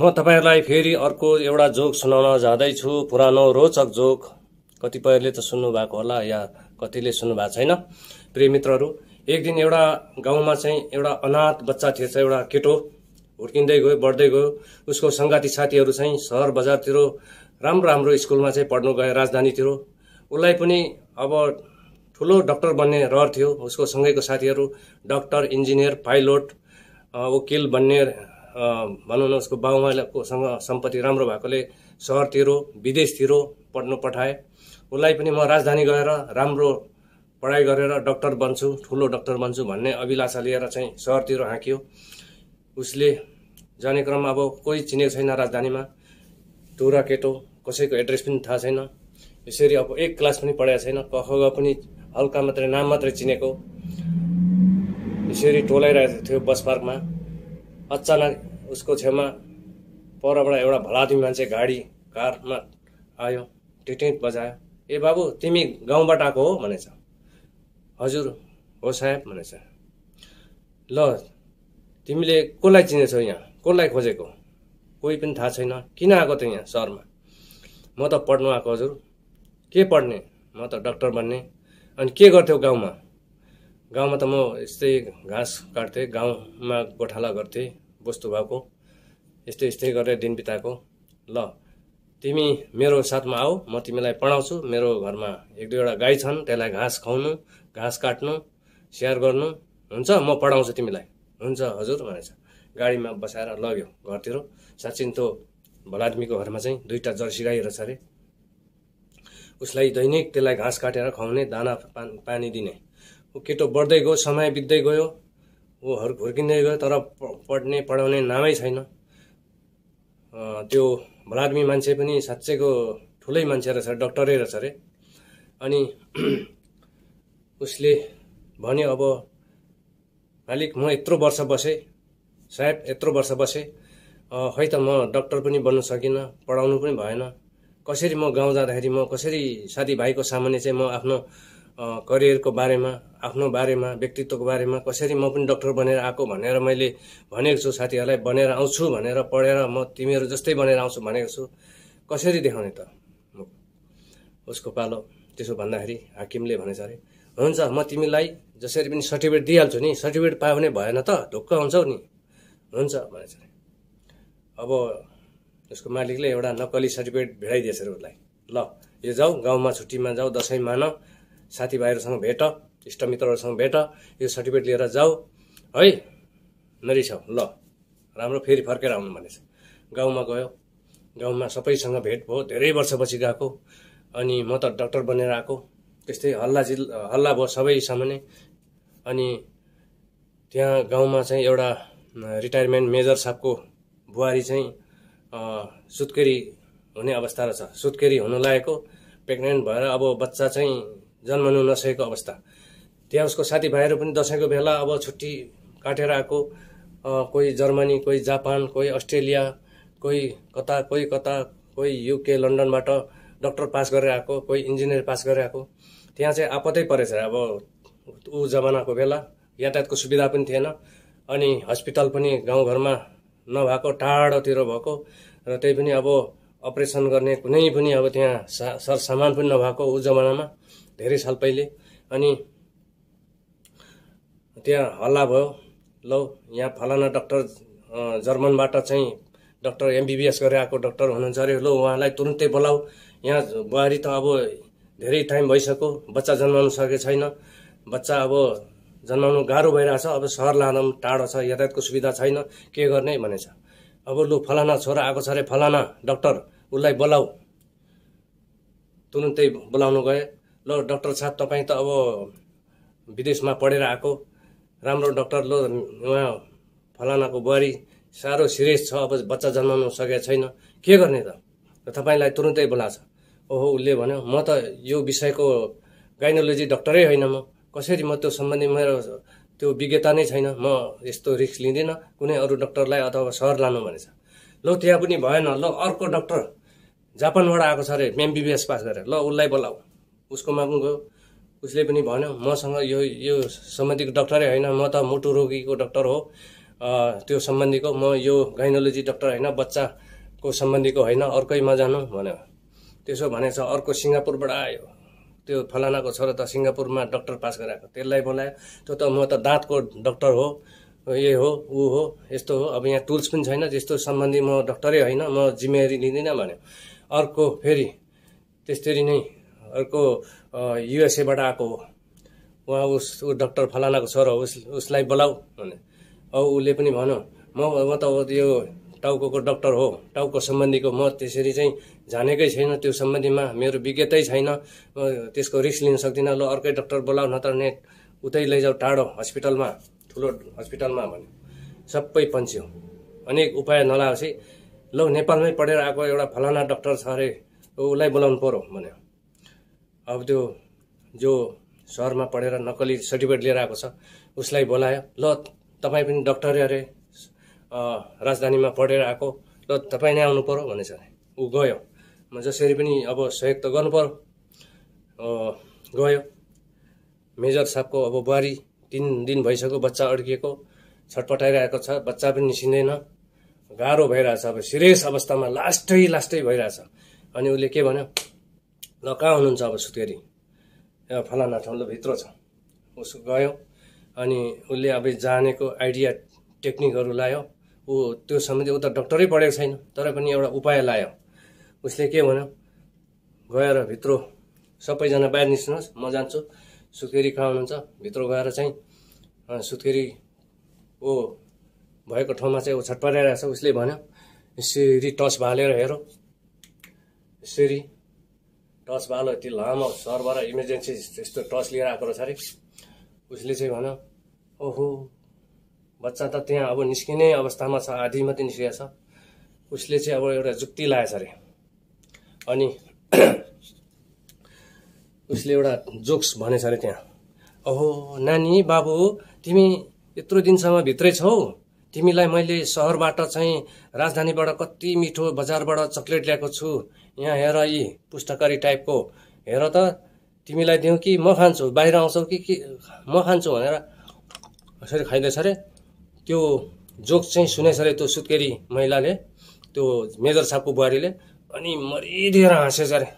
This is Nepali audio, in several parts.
म तपाईँहरूलाई फेरि अर्को एउटा जोक सुनाउन जाँदैछु पुरानो रोचक जोक कतिपयले त सुन्नु भएको होला या कतिले सुन्नुभएको छैन प्रिय मित्रहरू एक दिन एउटा गाउँमा चाहिँ एउटा अनाथ बच्चा थिएछ एउटा केटो हुर्किँदै गयो बढ्दै गयो उसको सङ्गाती साथीहरू चाहिँ सहर बजारतिर राम्रो राम्रो स्कुलमा चाहिँ पढ्नु गए राजधानीतिर उसलाई पनि अब ठुलो डक्टर बन्ने रहर थियो उसको सँगैको साथीहरू डक्टर इन्जिनियर पाइलट वकिल बन्ने भनौँ न उसको बाबुआमाकोसँग सम्पत्ति राम्रो भएकोले सहरतिर विदेशतिर पढ्नु पठाए उसलाई पनि म राजधानी गएर राम्रो पढाइ गरेर डक्टर बन्छु ठुलो डक्टर बन्छु भन्ने अभिलाषा लिएर चाहिँ सहरतिर हाँक्यो उसले जाने क्रममा अब कोही चिनेको छैन राजधानीमा टुरा केटो कसैको एड्रेस पनि थाहा छैन यसरी अब एक क्लास पनि पढाएको छैन कख पनि हल्का मात्रै नाम मात्रै चिनेको यसरी टोलाइरहेको थियो बस पार्कमा अचानक उसको छेउमा परबाट एउटा भलादी मान्छे गाडी कारमा आयो टिटिट बजायो ए बाबु तिमी गाउँबाट आएको हो भनेछ हजुर हो साहेब भनेछ ल तिमीले कसलाई चिनेछौ यहाँ कसलाई खोजेको कोही पनि थाहा छैन किन आएको त यहाँ सहरमा म त पढ्नु आएको हजुर के पढ्ने म त डक्टर बन्ने अनि के गर्थ्यौ गाउँमा गाउँमा त म यस्तै घाँस काट्थेँ गाउँमा गोठाला गर्थेँ बस्तु भएको यस्तै यस्तै गरेर दिन बिताएको ल तिमी मेरो साथमा आऊ म तिमीलाई पढाउँछु मेरो घरमा एक दुईवटा गाई छन् त्यसलाई घाँस खुवाउनु घाँस काट्नु स्याहार गर्नु हुन्छ म पढाउँछु तिमीलाई हुन्छ हजुर भनेछ गाडीमा बसाएर लग्यो घरतिर साँच्चै त्यो भलादमीको घरमा चाहिँ दुईवटा जर्सी गाई रहेछ अरे उसलाई दैनिक त्यसलाई घाँस काटेर खुवाउने दाना पानी दिने ऊ केटो बढ्दै गयो समय बित्दै गयो ऊहरू घुर्किँदै गयो तर पढ्ने पढाउने नामै छैन त्यो भलादमी मान्छे पनि साँच्चैको ठुलै मान्छे रहेछ डक्टरै रहेछ अरे अनि उसले भन्यो अब मालिक म यत्रो वर्ष बसेँ सायद यत्रो वर्ष बसेँ खै त म डक्टर पनि बन्न सकिनँ पढाउनु पनि भएन कसरी म गाउँ जाँदाखेरि म कसरी साथीभाइको सामान्य चाहिँ म आफ्नो करियरको बारेमा आफ्नो बारेमा व्यक्तित्वको बारेमा कसरी म पनि डक्टर बनेर आएको भनेर मैले भनेको छु साथीहरूलाई बनेर आउँछु भनेर पढेर म तिमीहरू जस्तै बनेर आउँछु भनेको छु कसरी देखाउने त उसको पालो त्यसो भन्दाखेरि हाकिमले भनेछ अरे हुन्छ म तिमीलाई जसरी पनि सर्टिफिकेट दिइहाल्छु नि सर्टिफिकेट पायो भने भएन त ढुक्क हुन्छौ नि हुन्छ भनेछ अरे अब उसको मालिकले एउटा नक्कली सर्टिफिकेट भेटाइदिएछ अरे उसलाई ल यो जाऊ गाउँमा छुट्टीमा जाऊ दसैँ मान साथीभाइहरूसँग भेट इष्टमित्रहरूसँग भेट यो सर्टिफिकेट लिएर जाऊ है मेरी ल राम्रो फेरि फर्केर आउनु भनेछ गाउँमा गयो गाउँमा सबैसँग भेट भयो धेरै वर्षपछि गएको अनि म त डक्टर बनेर आएको त्यस्तै हल्ला जिल हल्ला भयो सबैसम्म नै अनि त्यहाँ गाउँमा चाहिँ एउटा रिटायरमेन्ट मेजर साहबको बुहारी चाहिँ सुत्केरी हुने अवस्था रहेछ सुत्केरी हुन लागेको प्रेग्नेन्ट भएर अब बच्चा चाहिँ जन्मनु नसकेको अवस्था त्यहाँ उसको साथीभाइहरू पनि दसैँको बेला अब छुट्टी काटेर आएको कोही जर्मनी कोही जापान कोही अस्ट्रेलिया कोही कता कोही कता कोही युके लन्डनबाट डक्टर पास गरेर आएको कोही इन्जिनियर पास गरेर आएको त्यहाँ चाहिँ आपतै परेछ अब ऊ जमानाको बेला यातायातको सुविधा पनि थिएन अनि हस्पिटल पनि गाउँघरमा नभएको टाढोतिर भएको र त्यही पनि अब अपरेसन गर्ने कुनै पनि अब त्यहाँ सा सरसामान पनि नभएको ऊ जमानामा धेरै साल पहिले अनि त्यहाँ हल्ला भयो ल यहाँ फलाना डक्टर जर्मनबाट चाहिँ डक्टर एमबिबिएस गरेर आएको डक्टर हुनुहुन्छ अरे लौ उहाँलाई तुरुन्तै बोलाऊ यहाँ बुहारी त अब धेरै टाइम भइसक्यो बच्चा जन्माउनु सकेको छैन बच्चा अब जन्माउनु गाह्रो छ अब सहर लान पनि टाढो छ यातायातको सुविधा छैन के गर्ने भनेछ अब लु फलाना छोरा आएको छ अरे फलाना डक्टर उसलाई बोलाऊ तुरुन्तै बोलाउनु गए ल डक्टर साहब तपाईँ त अब विदेशमा पढेर आएको राम्रो डक्टर ल उहाँ फलानाको बुहारी साह्रो सिरियस छ अब बच्चा जन्माउनु सकेको छैन के गर्ने त तपाईँलाई तुरुन्तै बोलाएको छ ओहो उसले भन्यो म त यो विषयको गाइनोलोजी डक्टरै होइन म कसरी म त्यो सम्बन्धी मेरो त्यो विज्ञता नै छैन म यस्तो रिस्क लिँदिनँ कुनै अरू डक्टरलाई अथवा सहर लानु भनेछ ल त्यहाँ पनि भएन ल अर्को डक्टर जापानबाट आएको छ अरे एमबिबिएस पास गरेर ल उसलाई बोलाऊ उसकोमा पनि गयो उसले पनि भन्यो मसँग यो यो सम्बन्धीको डक्टरै होइन म त मुटु रोगीको डक्टर हो त्यो सम्बन्धीको म यो गाइनोलोजी डक्टर होइन बच्चाको सम्बन्धीको होइन अर्कैमा जानु भन्यो त्यसो भनेछ अर्को सिङ्गापुरबाट आयो त्यो फलानाको छोरा त सिङ्गापुरमा डक्टर पास गराएको त्यसलाई बोलायो त्यो त म त दाँतको डक्टर हो ए हो ऊ हो यस्तो हो अब यहाँ टुल्स पनि छैन त्यस्तो सम्बन्धी म डक्टरै होइन म जिम्मेवारी लिँदिनँ भन्यो अर्को फेरि त्यसरी नै अर्को युएसएबाट आएको हो उहाँ उस ऊ डक्टर फलानाको हो उस उसलाई बोलाऊ भने औ उसले पनि भन्यो म म त यो टाउको डक्टर हो टाउको सम्बन्धीको म त्यसरी चाहिँ जानेकै छैन त्यो सम्बन्धीमा मेरो विज्ञतै छैन म त्यसको रिस्क लिन सक्दिनँ ल अर्कै डक्टर बोलाऊ नत्र ने उतै लैजाऊ टाढो हस्पिटलमा ठुलो हस्पिटलमा भन्यो सबै पन्च्यो अनेक उपाय नलाएपछि ल नेपालमै पढेर आएको एउटा फलाना डक्टर छ अरे उसलाई बोलाउनु पऱ्यो भन्यो अब त्यो जो सहरमा पढेर नक्कली सर्टिफिकेट लिएर आएको छ उसलाई बोलायो ल तपाईँ पनि डक्टरै अरे राजधानीमा पढेर आएको ल तपाईँ नै आउनु पर्यो भनेछ ऊ गयो म जसरी पनि अब सहयोग त गर्नुपऱ्यो गयो मेजर साहबको अब बुहारी तिन दिन भइसक्यो बच्चा अड्किएको छटपटाइरहेको छ बच्चा पनि निस्किँदैन गाह्रो भइरहेछ अब सिरियस अवस्थामा लास्टै लास्टै भइरहेछ अनि उसले के भन्यो ल कहाँ हुनुहुन्छ अब सुत्केरी फलाना ठाउँलो भित्र छ उसको गयो अनि उसले अब जानेको आइडिया टेक्निकहरू लायो ऊ त्यो सम्बन्धी ऊ त डक्टरै पढेको छैन तर पनि एउटा उपाय लायो उसले के भन्यो गएर भित्र सबैजना बाहिर निस्कनुहोस् म जान्छु सुत्केरी कहाँ हुनुहुन्छ भित्र गएर चाहिँ सुत्केरी ओ भएको ठाउँमा चाहिँ ऊ छटपराइरहेको छ उसले भन्यो यसरी टच भालेर हेरौँ यसरी टच बाल त्यो लामो सरबाट इमर्जेन्सी यस्तो टच लिएर आएको रहेछ अरे उसले चाहिँ भन ओहो बच्चा त त्यहाँ अब निस्किने अवस्थामा छ आधी मात्रै निस्किएको छ उसले चाहिँ अब एउटा जुक्ति लगाएछ अरे अनि उसले एउटा जोक्स भनेछ अरे त्यहाँ ओहो नानी बाबु तिमी यत्रो दिनसम्म भित्रै छौ तिमीलाई मैले सहरबाट चाहिँ राजधानीबाट कति मिठो बजारबाट चक्लेट ल्याएको छु यहाँ हेर यी पुस्तकारी टाइपको हेर त तिमीलाई दिउँ कि म खान्छु बाहिर आउँछौ कि के म खान्छु भनेर यसरी खाइँदैछ अरे त्यो जोक चाहिँ सुनेछ अरे त्यो सुत्केरी महिलाले त्यो मेजर साहबको बुहारीले अनि मरिदिएर हाँसेछ अरे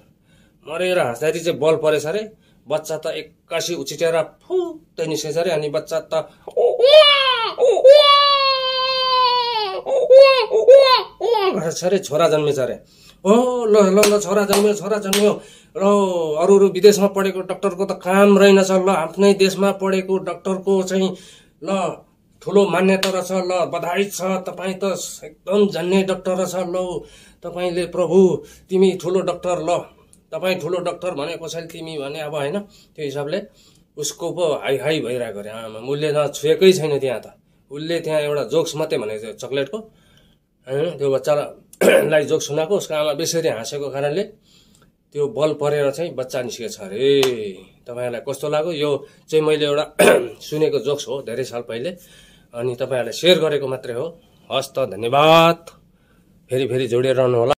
मरेर हाँस्दाखेरि चाहिँ बल परेछ अरे बच्चा त एक्कासी उछिटेर फुत्तै निस्केछ अरे अनि बच्चा त ओ अरे छोरा जन्मेछ अरे ओ ल ल ल छोरा जन्म्यो छोरा जन्म्यो र अरू अरू विदेशमा पढेको डक्टरको त काम रहेनछ ल आफ्नै देशमा पढेको डक्टरको चाहिँ ल ठुलो मान्यता रहेछ ल बधाई छ तपाईँ त एकदम जान्ने डक्टर रहेछ ल तपाईँले प्रभु तिमी ठुलो डक्टर ल तपाईँ ठुलो डक्टर भने कसैले तिमी भने अब होइन त्यो हिसाबले उसको पो हाई हाई भइरहेको अरे आमा उसले त छुएकै छैन त्यहाँ त उसले त्यहाँ एउटा जोक्स मात्रै भनेको थियो चक्लेटको होइन त्यो बच्चालाई जोक सुनाएको उसको आमा बेसरी हाँसेको कारणले त्यो बल परेर चाहिँ बच्चा छ अरे तपाईँहरूलाई कस्तो लाग्यो यो चाहिँ मैले एउटा सुनेको जोक्स हो धेरै साल पहिले अनि तपाईँहरूलाई सेयर गरेको मात्रै हो हस् त धन्यवाद फेरि फेरि जोडिएर रहनु होला